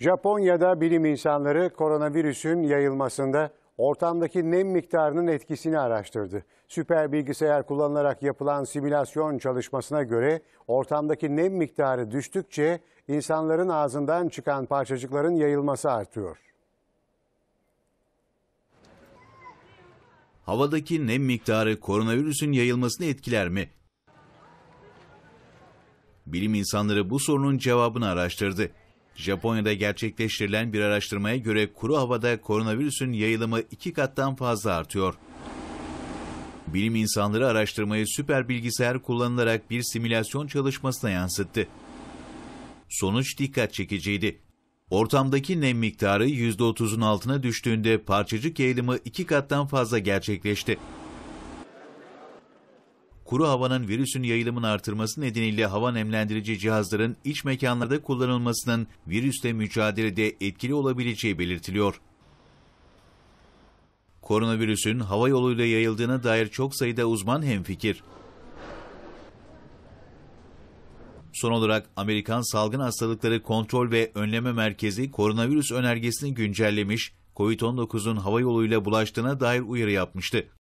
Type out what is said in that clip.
Japonya'da bilim insanları koronavirüsün yayılmasında ortamdaki nem miktarının etkisini araştırdı. Süper bilgisayar kullanılarak yapılan simülasyon çalışmasına göre ortamdaki nem miktarı düştükçe insanların ağzından çıkan parçacıkların yayılması artıyor. Havadaki nem miktarı koronavirüsün yayılmasını etkiler mi? Bilim insanları bu sorunun cevabını araştırdı. Japonya'da gerçekleştirilen bir araştırmaya göre kuru havada koronavirüsün yayılımı iki kattan fazla artıyor. Bilim insanları araştırmayı süper bilgisayar kullanılarak bir simülasyon çalışmasına yansıttı. Sonuç dikkat çekiciydi. Ortamdaki nem miktarı %30'un altına düştüğünde parçacık yayılımı iki kattan fazla gerçekleşti kuru havanın virüsün yayılımını artırması nedeniyle hava nemlendirici cihazların iç mekanlarda kullanılmasının virüsle mücadelede etkili olabileceği belirtiliyor. Koronavirüsün hava yoluyla yayıldığına dair çok sayıda uzman hemfikir. Son olarak Amerikan Salgın Hastalıkları Kontrol ve Önleme Merkezi koronavirüs önergesini güncellemiş, COVID-19'un hava yoluyla bulaştığına dair uyarı yapmıştı.